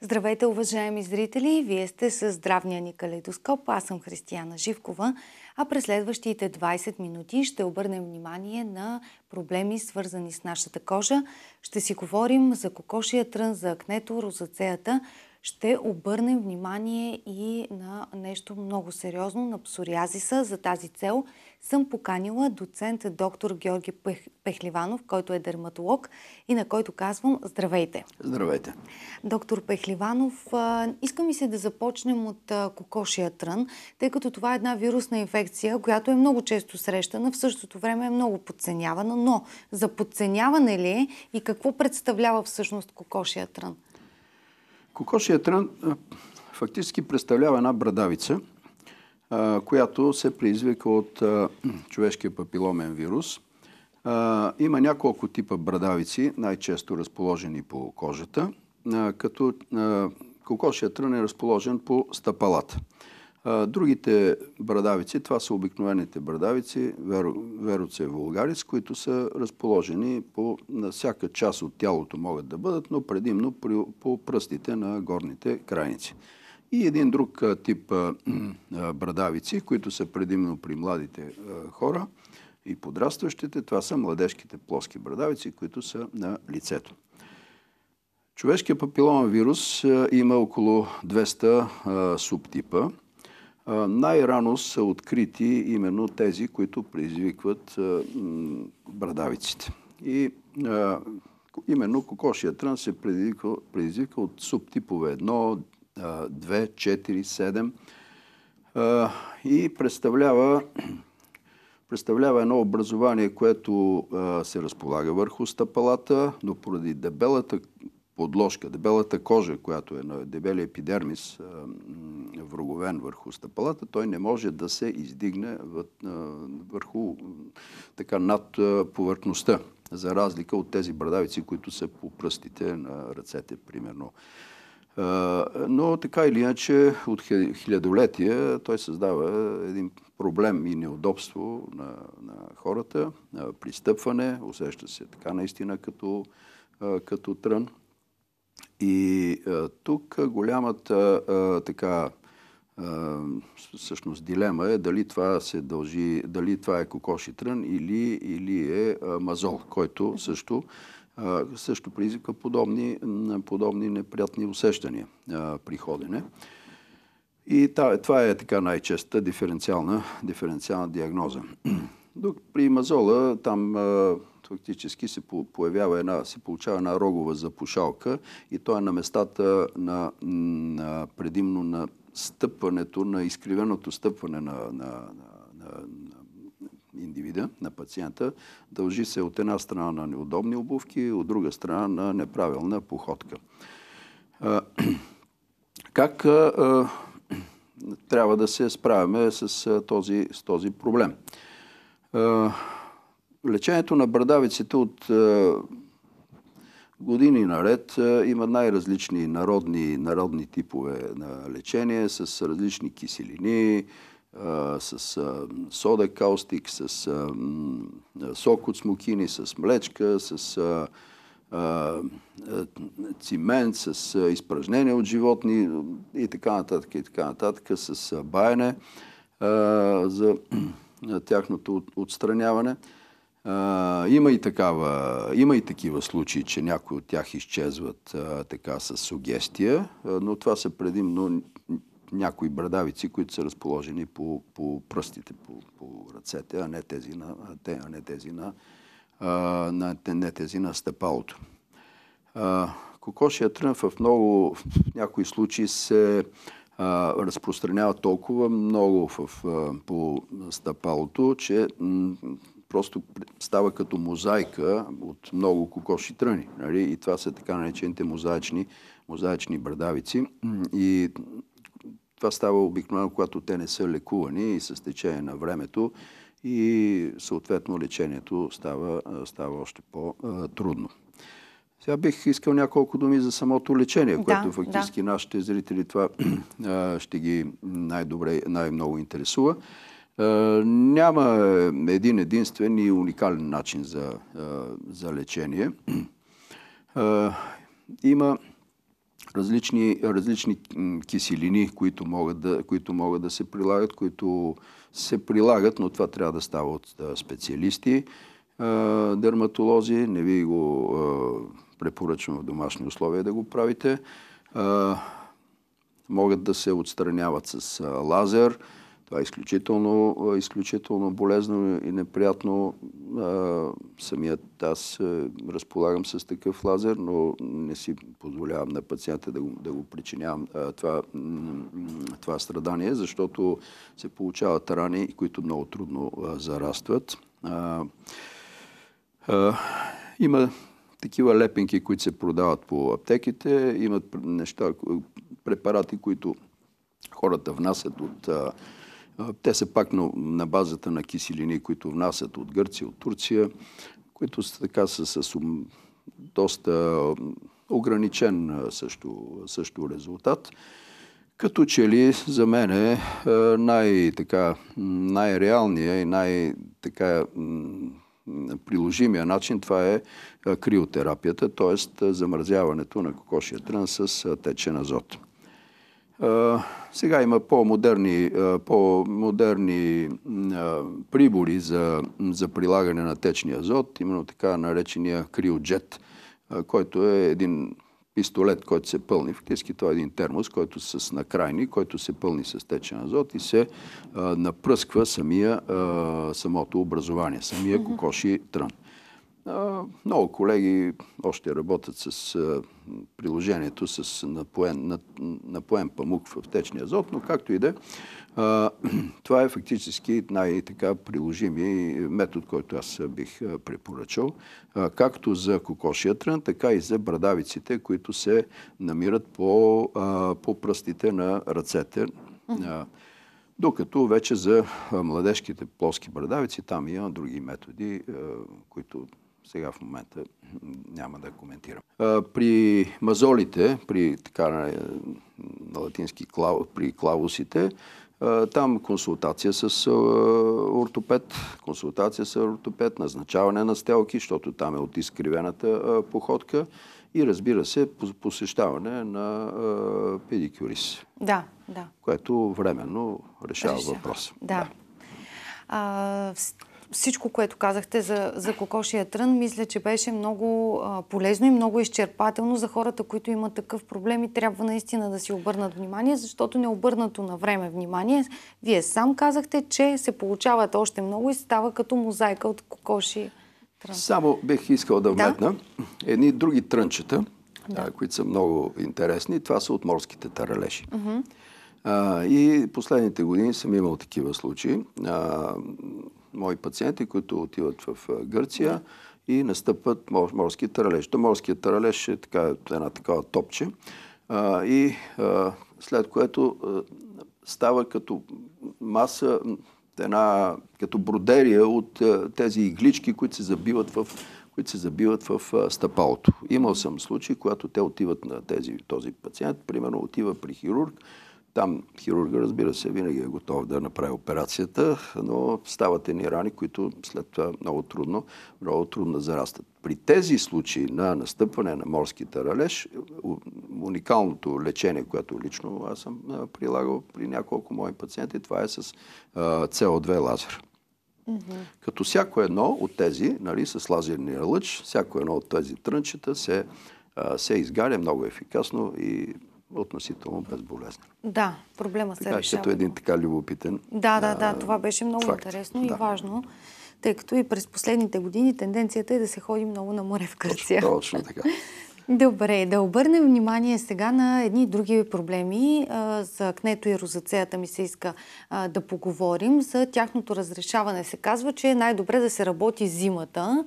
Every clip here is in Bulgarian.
Здравейте, уважаеми зрители! Вие сте с здравния ни калейдоскоп. Аз съм Християна Живкова, а през следващите 20 минути ще обърнем внимание на проблеми, свързани с нашата кожа. Ще си говорим за кокошия трън, за акнето, розацеята ще обърнем внимание и на нещо много сериозно, на псориазиса. За тази цел съм поканила доцент доктор Георги Пехливанов, който е дерматолог и на който казвам здравейте. Здравейте. Доктор Пехливанов, иска ми се да започнем от кокошия трън, тъй като това е една вирусна инфекция, която е много често срещана, в същото време е много подценявана, но за подценяване ли е и какво представлява всъщност кокошия трън? Кокошият трън фактически представлява една брадавица, която се произвика от човешкия папиломен вирус. Има няколко типа брадавици, най-често разположени по кожата, като кокошият трън е разположен по стъпалата другите брадавици, това са обикновените брадавици, вероце и вулгарис, които са разположени по, на всяка част от тялото могат да бъдат, но предимно при, по пръстите на горните крайници. И един друг тип брадавици, които са предимно при младите хора и подрастващите, това са младежките плоски брадавици, които са на лицето. Човешкият папиломен вирус има около 200 субтипа най-рано са открити именно тези, които предизвикват брадавиците. И именно кокошия трън се предизвиква, от субтипове 1, 2, 4, 7 и представлява, представлява едно образование, което се разполага върху стъпалата, но поради дебелата подложка, дебелата кожа, която е на дебели епидермис, враговен върху стъпалата, той не може да се издигне върху, така, над повърхността, за разлика от тези брадавици, които са по пръстите на ръцете, примерно. Но така или иначе, от хилядолетия той създава един проблем и неудобство на, на хората, пристъпване, усеща се така наистина като, като трън. И а, е, тук голямата а, е, така а, е, всъщност дилема е дали това се дължи, дали това е кокоши трън или, или е а, мазол, който също, а, също призвика подобни, подобни неприятни усещания а, при ходене. И това е така най-честа диференциална, диференциална диагноза. Док при Мазола, там фактически се появява една, се получава една рогова запушалка и то е на местата на, на предимно на стъпването, на изкривеното стъпване на, на, на, на индивида, на пациента, дължи се от една страна на неудобни обувки, от друга страна на неправилна походка. А, как а, трябва да се справяме с този, с този проблем? Лечението на брадавиците от години наред има най-различни народни, народни типове на лечение с различни киселини, с сода каустик, с сок от смокини, с млечка, с цимент, с изпражнения от животни и така нататък, и така нататък, с баяне за тяхното отстраняване. Има и, такава, има и такива случаи, че някои от тях изчезват така с сугестия, но това са предимно някои брадавици, които са разположени по, по пръстите, по, по ръцете, а не тези на, а не тези на, а, на, не тези на стъпалото. кокошия трън в много в някои случаи се а, разпространява толкова много в, а, по стъпалото, че м- просто става като мозайка от много кокоши тръни. Нали? И това са така наречените мозаични, мозаични брадавици. И това става обикновено, когато те не са лекувани и с течение на времето и съответно лечението става, става още по-трудно. Сега бих искал няколко думи за самото лечение, да, което фактически да. нашите зрители това ще ги най-добре, най-много интересува. Няма един единствен и уникален начин за, за лечение. Има различни, различни киселини, които могат, да, които могат да се прилагат, които се прилагат, но това трябва да става от специалисти, дерматолози. Не ви го препоръчвам в домашни условия да го правите. Могат да се отстраняват с лазер. Това е изключително, изключително болезно и неприятно. Самият аз разполагам с такъв лазер, но не си позволявам на пациента да го, да го причинявам това, това страдание, защото се получават рани, които много трудно зарастват. Има такива лепенки, които се продават по аптеките, имат неща, препарати, които хората внасят от... те са пак на, на базата на киселини, които внасят от Гърция, от Турция, които са така са с доста ограничен също, също резултат. Като че ли за мен е най-реалният и най-така приложимия начин това е криотерапията, т.е. замразяването на кокошия трън с течен азот. Сега има по-модерни, по-модерни прибори за, за прилагане на течния азот, именно така наречения криоджет, който е един пистолет, който се пълни, фактически той е един термос, който с накрайни, който се пълни с течен азот и се а, напръсква самия, а, самото образование, самия кокоши трън. А, много колеги още работят с а, приложението с напоен, на, напоен памук в течния азот, но както и да е, а, това е фактически най-така приложими метод, който аз бих препоръчал, а, както за кокошия трън, така и за брадавиците, които се намират по, а, по пръстите на ръцете. Докато вече за младежките плоски брадавици там има други методи, които сега в момента няма да коментирам. При мазолите, при така на латински клав, при клавусите, е, там консултация с е, ортопед, консултация с ортопед, назначаване на стелки, защото там е от изкривената е, походка и разбира се посещаване на педикюрис. Да, да. Което временно решава Реша. въпроса. Да. да. А, всичко, което казахте за, за кокошия трън, мисля, че беше много а, полезно и много изчерпателно за хората, които имат такъв проблем и трябва наистина да си обърнат внимание, защото не обърнато на време внимание. Вие сам казахте, че се получават още много и става като мозайка от кокоши трън. Само бих искал да вметна да? едни други трънчета, да. които са много интересни. Това са от морските таралеши. uh А, и последните години съм имал такива случаи. А, мои пациенти, които отиват в Гърция и настъпват морски таралеж. То морският таралеж е така, една такава топче. А, и а, след което а, става като маса, една, като бродерия от тези иглички, които се забиват в които се забиват в стъпалото. Имал съм случаи, когато те отиват на тези, този пациент, примерно отива при хирург, там хирурга, разбира се, винаги е готов да направи операцията, но стават едни рани, които след това много трудно, много трудно зарастат. При тези случаи на настъпване на морските ралеж, уникалното лечение, което лично аз съм прилагал при няколко мои пациенти, това е с CO2 лазер. Като всяко едно от тези, нали, с лазерния лъч, всяко едно от тези трънчета се, се изгаря много ефикасно и относително безболезнено. Да, проблема се така, решава. Като е един така любопитен. Да, да, да, това беше много факт. интересно да. и важно, тъй като и през последните години тенденцията е да се ходи много на море в Гърция. Точно, точно така. Добре, да обърнем внимание сега на едни други проблеми. За кнето и розацеята ми се иска да поговорим. За тяхното разрешаване се казва, че е най-добре да се работи зимата.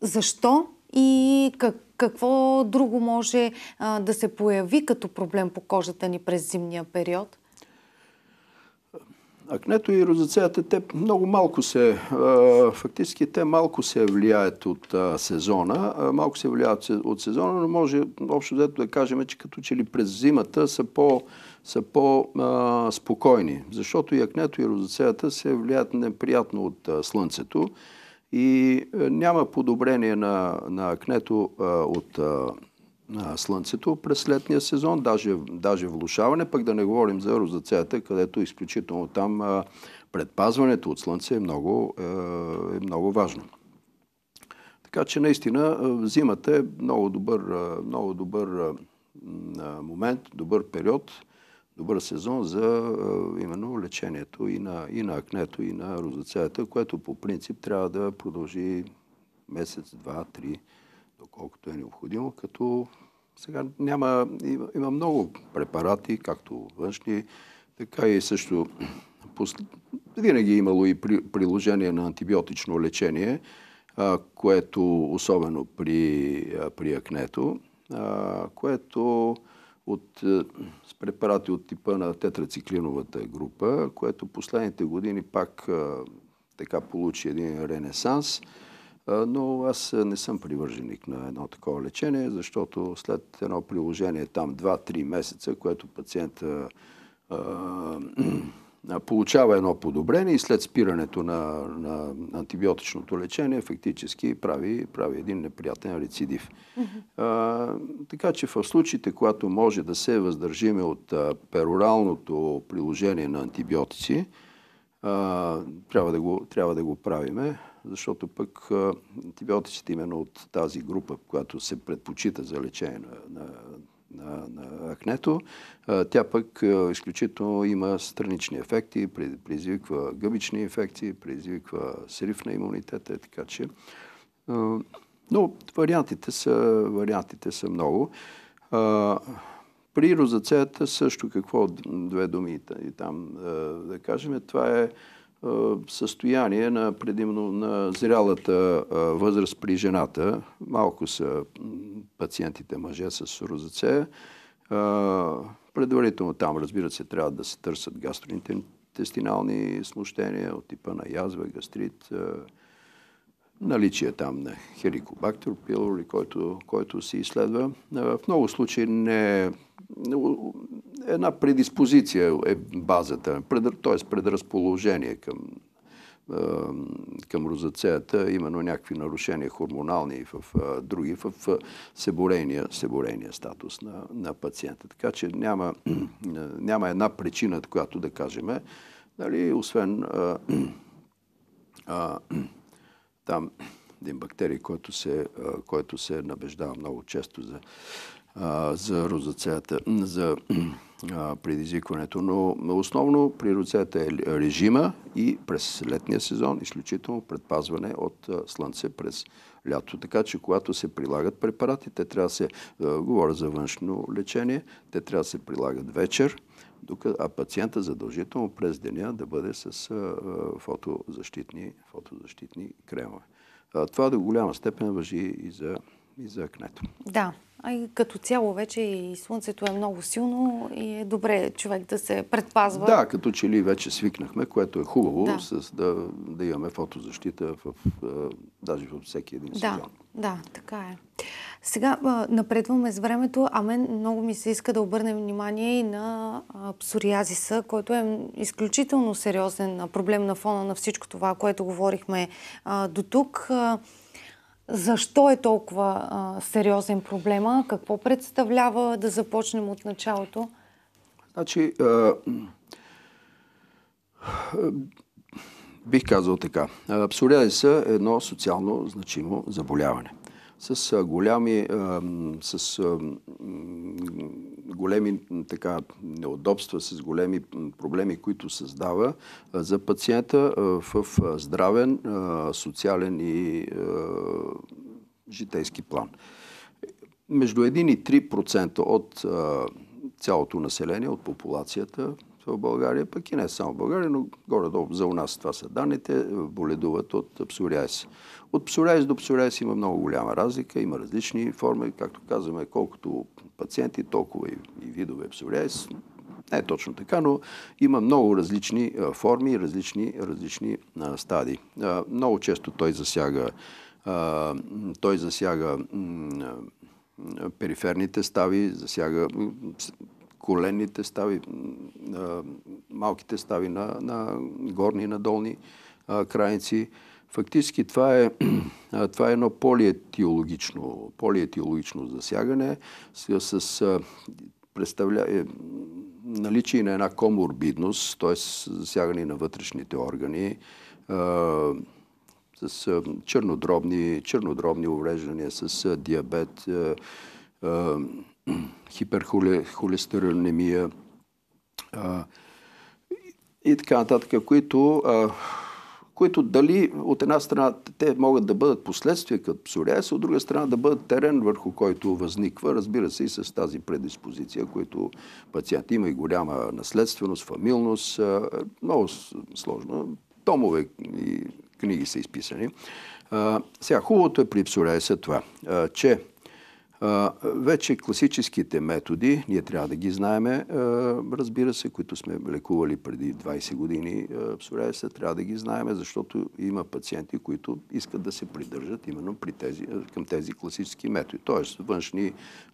Защо и как, какво друго може а, да се появи като проблем по кожата ни през зимния период? Акнето и розацеята, те много малко се, а, фактически те малко се влияят от а, сезона, а, малко се влияят от сезона, но може общо взето да кажем, че като че ли през зимата са по- са по-спокойни, защото и акнето и розацеята се влияят неприятно от слънцето. И е, няма подобрение на, на акнето а, е, от е, а, слънцето през летния сезон, даже, даже влушаване, пък да не говорим за розацията, където изключително там а, предпазването от слънце е много, е много важно. Така че наистина зимата е много добър, много добър момент, добър период добър сезон за именно лечението и на, и на акнето, и на розоцеята, което по принцип трябва да продължи месец, два, три, доколкото е необходимо, като сега няма, има, има много препарати, както външни, така и също винаги е имало и при, приложение на антибиотично лечение, а, което особено при, а, при акнето, а, което от, е, с препарати от типа на тетрациклиновата група, което последните години пак е, така получи един ренесанс. Е, но аз не съм привърженик на едно такова лечение, защото след едно приложение там 2-3 месеца, което пациента получава едно подобрение и след спирането на, на антибиотичното лечение фактически прави, прави един неприятен рецидив. Mm-hmm. А, така че в случаите, когато може да се въздържиме от пероралното приложение на антибиотици, трябва да го, трябва да го правиме, защото пък антибиотиците именно от тази група, която се предпочита за лечение на, на на, на акнето. Тя пък изключително има странични ефекти, предизвиква гъбични инфекции, предизвиква срив на имунитета, е така че но вариантите са, вариантите са много. А, при розацеята също какво, две думи и там да кажем, това е състояние на предимно на зрялата възраст при жената. Малко са пациентите мъже с розацея. Предварително там, разбира се, трябва да се търсят гастроинтестинални смущения от типа на язва, гастрит, гастрит, наличие там на хеликобактер пилори, който, който се изследва. Е, в много случаи не една предиспозиция е базата, т.е. предразположение към, е, към розацеята, именно някакви нарушения хормонални и в други, в себорейния, себорейния статус на, на пациента. Така че няма, няма една причина, която да кажем, нали, освен е, там един бактерий, който се, който се набеждава много често за, за розацеята, за предизвикването, но основно при Руцета е режима и през летния сезон изключително предпазване от слънце през лято. Така че, когато се прилагат препарати, те трябва да се, говоря за външно лечение, те трябва да се прилагат вечер, а пациента задължително през деня да бъде с фотозащитни, фотозащитни кремове. Това до голяма степен въжи и за и за акнето. Да, а и като цяло вече и слънцето е много силно и е добре човек да се предпазва. Да, като че ли вече свикнахме, което е хубаво, да, с да, да имаме фотозащита в, даже във всеки един сезон. Да, така е. Сега напредваме с времето, а мен много ми се иска да обърнем внимание и на псориазиса, който е изключително сериозен проблем на фона на всичко това, което говорихме до тук. А, защо е толкова а, сериозен проблема? Какво представлява да започнем от началото? Значи, а, бих казал така. Псориазиса е едно социално значимо заболяване с голями, с големи така, неудобства, с големи проблеми, които създава за пациента в здравен, социален и житейски план. Между 1 и 3% от цялото население, от популацията, в България, пък и не само в България, но горе-долу за у нас това са данните, боледуват от псориаз. От псориаз до псориаз има много голяма разлика, има различни форми, както казваме, колкото пациенти, толкова и, и видове псориаз. Не е точно така, но има много различни форми форми, различни, различни а, стадии. А, много често той засяга, той засяга периферните стави, засяга коленните стави, малките стави на, на горни и на долни крайници. Фактически това е, това е едно полиетиологично, полиетиологично засягане с, с представля... Е, наличие на една коморбидност, т.е. засягане на вътрешните органи, с чернодробни, чернодробни увреждания, с диабет, Хиперхоле, а, и така нататък, които, а, които дали от една страна те могат да бъдат последствия като псориаз, от друга страна да бъдат терен върху който възниква, разбира се и с тази предиспозиция, които пациент има и голяма наследственост, фамилност, а, много сложно. Томове и книги са изписани. А, сега, хубавото е при псориаза е това, а, че вече класическите методи, ние трябва да ги знаеме, разбира се, които сме лекували преди 20 години псориазиса, трябва да ги знаеме, защото има пациенти, които искат да се придържат именно при тези, към тези класически методи. Тоест външни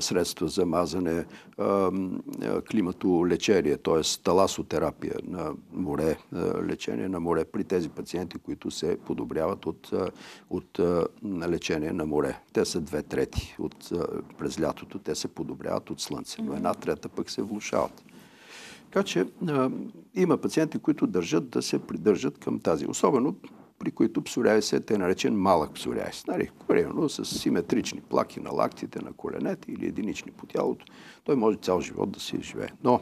средства за мазане, климатолечение, т.е. таласотерапия на море, лечение на море при тези пациенти, които се подобряват от, от лечение на море. Те са две трети от през лятото те се подобряват от слънце, но една трета пък се влушават. Така че а, има пациенти, които държат да се придържат към тази. Особено при които псориазисът е наречен малък псориазис. Нали, примерно с симетрични плаки на лактите, на коленете или единични по тялото. Той може цял живот да си живее. Но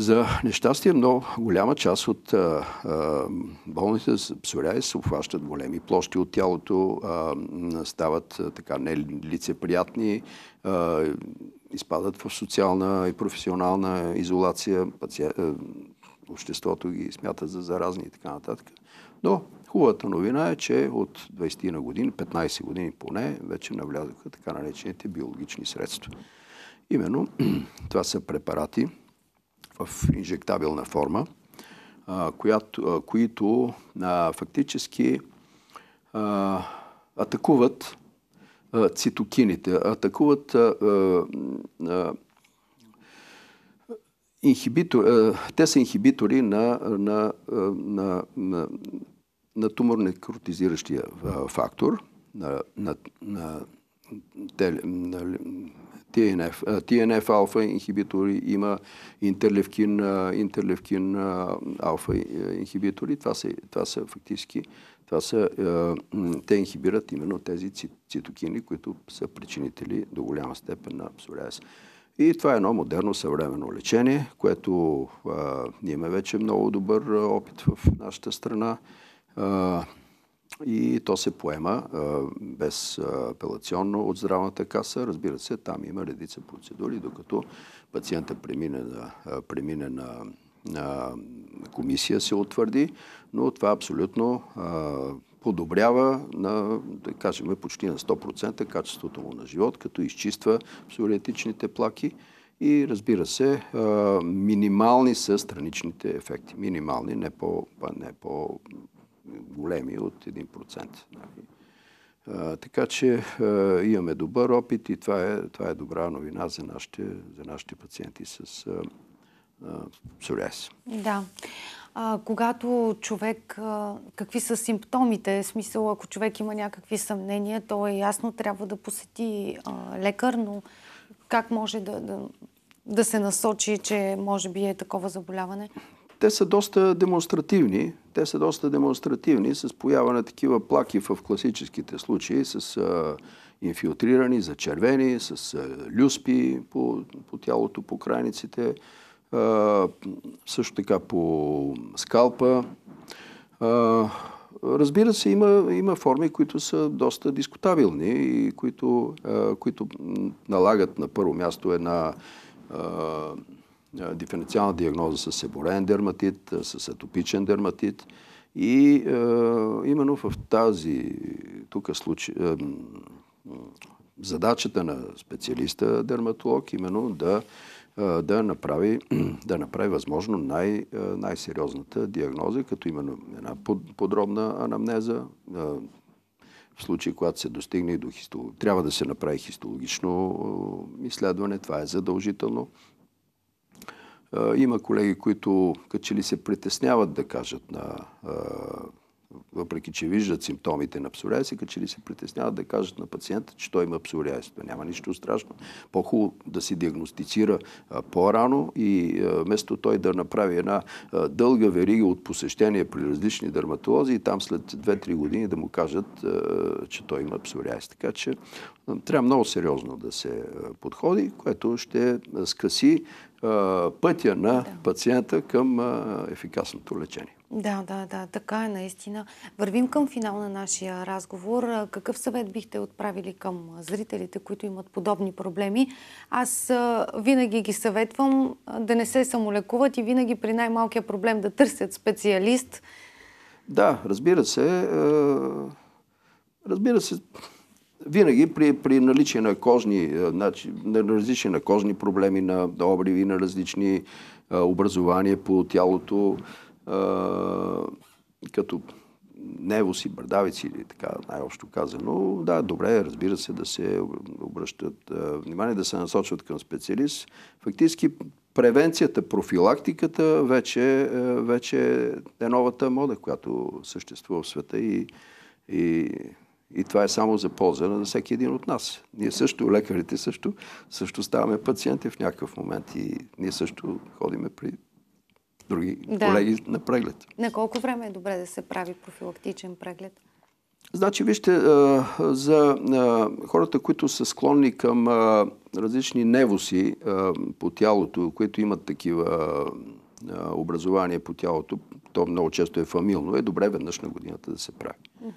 за нещастие, но голяма част от болните с псориаз обхващат големи площи от тялото, стават така нелицеприятни, изпадат в социална и професионална изолация, обществото ги смята за заразни и така нататък. Но хубавата новина е, че от 20 на години, 15 години поне, вече навлязоха така наречените биологични средства. Именно това са препарати, в инжектабилна форма, която, които фактически атакуват цитокините, атакуват инхибитор, те са инхибитори на, на, на, на, на туморнекротизиращия фактор, на, на, на, на ТНФ. Е, ТНФ алфа инхибитори, има интерлевкин, е, интерлевкин е, алфа инхибитори. Това са, това са фактически това са, те инхибират именно тези цитокини, които са причинители до голяма степен на псориаз. И това е едно модерно съвременно лечение, което а, имаме вече много добър опит в нашата страна. А, и то се поема безапелационно от здравната каса. Разбира се, там има редица процедури, докато пациента премине на, премине на, на комисия, се утвърди, но това абсолютно подобрява на, да кажем, почти на 100% качеството му на живот, като изчиства псориатичните плаки и разбира се, минимални са страничните ефекти. Минимални, не по, не по големи от 1%. Нали. така че имаме добър опит и това е, това е добра новина за нашите, за нашите пациенти с псориаз. Да. А, когато човек, какви са симптомите, смисъл, ако човек има някакви съмнения, то е ясно, трябва да посети лекар, но как може да, да, да се насочи, че може би е такова заболяване? Те са доста демонстративни. Те са доста демонстративни с поява на такива плаки в класическите случаи, с а, инфилтрирани, зачервени, с а, люспи по, по тялото, по крайниците, а, също така по скалпа. А, разбира се, има, има форми, които са доста дискутабилни и които, а, които налагат на първо място една а, диференциална диагноза с еболен дерматит, с атопичен дерматит. И е, именно в тази тук случай, е, задачата на специалиста дерматолог именно да, е, да, направи, да направи възможно най, най-сериозната диагноза, като именно една подробна анамнеза, в случай, когато се достигне и до хистолог... Трябва да се направи хистологично изследване, това е задължително. Има колеги, които като ли се притесняват да кажат на въпреки че виждат симптомите на псориази, като че ли се притесняват да кажат на пациента, че той има псориаз. Няма нищо страшно. По-хубаво да се диагностицира по-рано и вместо той да направи една дълга верига от посещения при различни дерматолози и там след 2-3 години да му кажат, че той има псориаз. Така че трябва много сериозно да се подходи, което ще скъси пътя на да. пациента към ефикасното лечение. Да, да, да, така е наистина. Вървим към финал на нашия разговор. Какъв съвет бихте отправили към зрителите, които имат подобни проблеми? Аз винаги ги съветвам да не се самолекуват и винаги при най-малкия проблем да търсят специалист. Да, разбира се. Разбира се, винаги при, при наличие на кожни, е, значи, на различни на кожни проблеми, на обриви, на различни а, е, образования по тялото, а, е, като невоси, бърдавици или така най-общо казано, да, добре, разбира се, да се обръщат а, внимание, да се насочват към специалист. Фактически превенцията, профилактиката вече, вече е новата мода, която съществува в света и, и и това е само за полза на всеки един от нас. Ние също, лекарите също, също ставаме пациенти в някакъв момент и ние също ходиме при други да. колеги на преглед. На колко време е добре да се прави профилактичен преглед? Значи, вижте, за хората, които са склонни към различни невоси по тялото, които имат такива образование по тялото, то много често е фамилно, е добре веднъж на годината да се прави. Mm-hmm.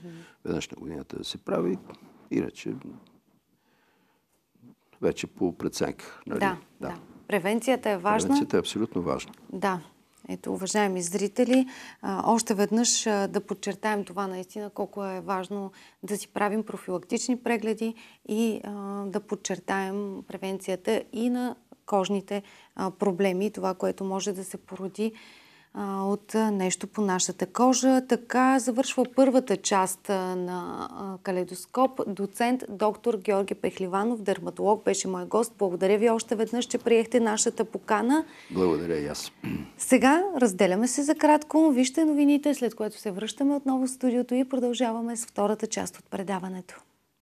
Веднъж на годината да се прави, иначе вече по преценка. Нали? Да, да, да. Превенцията е важна. Превенцията е абсолютно важна. Да. Ето, уважаеми зрители, още веднъж да подчертаем това наистина, колко е важно да си правим профилактични прегледи и да подчертаем превенцията и на кожните проблеми това, което може да се породи от нещо по нашата кожа. Така завършва първата част на калейдоскоп. Доцент доктор Георги Пехливанов, дерматолог, беше мой гост. Благодаря ви още веднъж, че приехте нашата покана. Благодаря и аз. Сега разделяме се за кратко. Вижте новините, след което се връщаме отново в студиото и продължаваме с втората част от предаването.